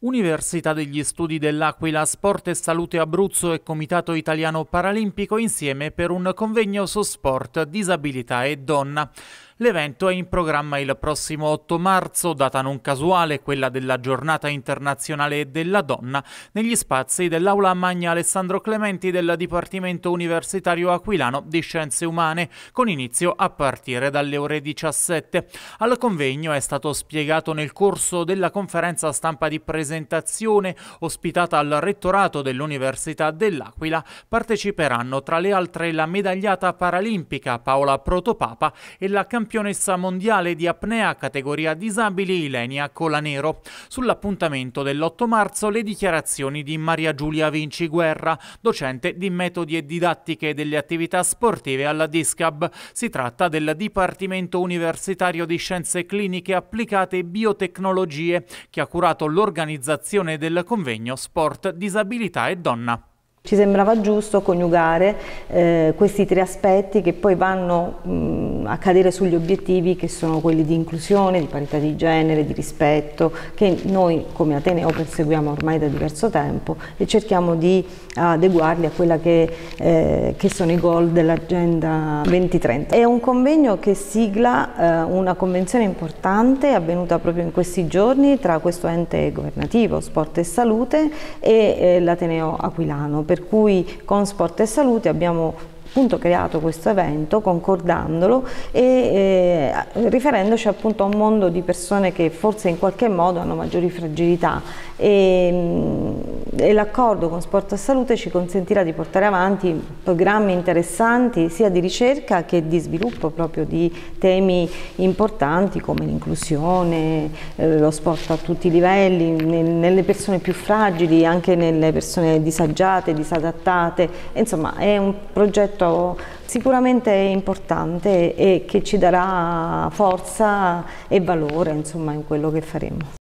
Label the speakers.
Speaker 1: Università degli Studi dell'Aquila, Sport e Salute Abruzzo e Comitato Italiano Paralimpico insieme per un convegno su sport, disabilità e donna. L'evento è in programma il prossimo 8 marzo, data non casuale, quella della giornata internazionale della donna, negli spazi dell'Aula Magna Alessandro Clementi del Dipartimento Universitario Aquilano di Scienze Umane, con inizio a partire dalle ore 17. Al convegno è stato spiegato nel corso della conferenza stampa di presentazione ospitata al rettorato dell'Università dell'Aquila, parteciperanno tra le altre la medagliata paralimpica Paola Protopapa e la campionata campionessa mondiale di apnea categoria disabili Ilenia Colanero. Sull'appuntamento dell'8 marzo le dichiarazioni di Maria Giulia Vinci Guerra, docente di metodi e didattiche delle attività sportive alla DISCAB. Si tratta del Dipartimento Universitario di Scienze Cliniche Applicate e Biotecnologie che ha curato l'organizzazione del convegno Sport, Disabilità e Donna.
Speaker 2: Ci sembrava giusto coniugare eh, questi tre aspetti che poi vanno mh, mm, a cadere sugli obiettivi che sono quelli di inclusione, di parità di genere, di rispetto, che noi come Ateneo perseguiamo ormai da diverso tempo e cerchiamo di adeguarli a quella che, eh, che sono i goal dell'Agenda 2030. È un convegno che sigla eh, una convenzione importante avvenuta proprio in questi giorni tra questo ente governativo, sport e salute e eh, l'Ateneo Aquilano per cui con Sport e Salute abbiamo appunto creato questo evento concordandolo e eh, riferendoci appunto a un mondo di persone che forse in qualche modo hanno maggiori fragilità e, mm, e l'accordo con Sport a Salute ci consentirà di portare avanti programmi interessanti sia di ricerca che di sviluppo proprio di temi importanti come l'inclusione, eh, lo sport a tutti i livelli, nel, nelle persone più fragili, anche nelle persone disagiate, disadattate, insomma è un progetto sicuramente importante e che ci darà forza e valore insomma, in quello che faremo.